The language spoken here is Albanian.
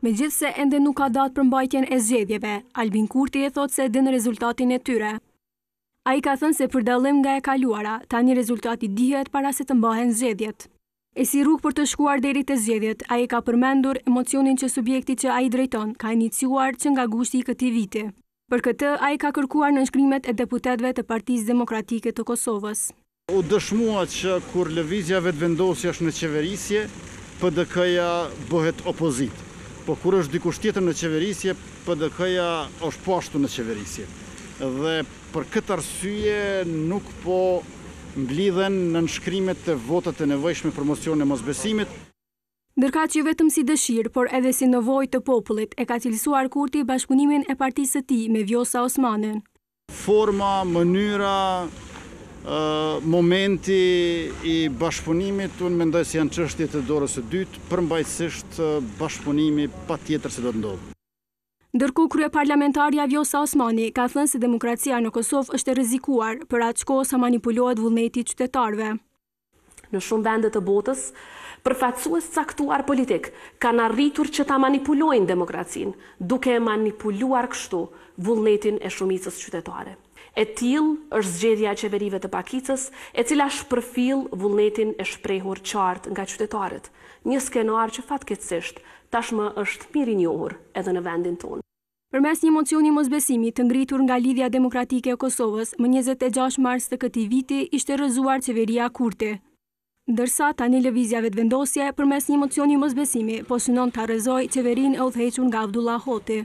Me gjithë se ende nuk ka datë për mbajtjen e zjedjeve, Albin Kurti e thotë se dinë rezultatin e tyre. A i ka thënë se për dalim nga e kaluara, ta një rezultati dihet para se të mbahen zjedjet. E si rrug për të shkuar deri të zjedjet, a i ka përmendur emocionin që subjekti që a i drejton, ka iniciuar që nga gushti i këti viti. Për këtë, a i ka kërkuar në nëshkrimet e deputetve të Partisë demokratike të Kosovës. U dëshmua që kur lëvizja vetë vendosja është në qeverisje, PDK-ja bëhet opozitë po kur është dikush tjetër në qeverisje, PDK-ja është poshtu në qeverisje. Dhe për këtë arsye nuk po mblidhen në nënshkrimet të votat e nevojshme për mosion e mosbesimit. Ndërka që vetëm si dëshirë, por edhe si nëvoj të popullit, e ka cilësuar kurti bashkëpunimin e partisë të ti me Vjosa Osmanën. Forma, mënyra, momenti i bashkëpunimit, unë mendoj se janë qështje të dorës e dytë, përmbajtësisht bashkëpunimi pa tjetër se do të ndodhë. Ndërku, krye parlamentarja Vjosa Osmani ka thënë se demokracia në Kosovë është e rizikuar për atë qko sa manipulohet vullneti qytetarve. Në shumë vendet të botës, përfacuës caktuar politik kanë arritur që ta manipulojnë demokracin, duke e manipuluar kështu vullnetin e shumicës qytetare. E til është zgjedhja e qeverive të pakicës, e cila shpërfil vulletin e shprehur qartë nga qytetarët. Një skenar që fatkecisht tashmë është mirin njohur edhe në vendin tonë. Për mes një mocioni mosbesimi të ngritur nga Lidhja Demokratike e Kosovës, më 26 mars të këti viti ishte rëzuar qeveria kurte. Dërsa tani lëvizjave të vendosje, për mes një mocioni mosbesimi, po synon të rëzoj qeverin e uthequn nga Abdullah Hoti.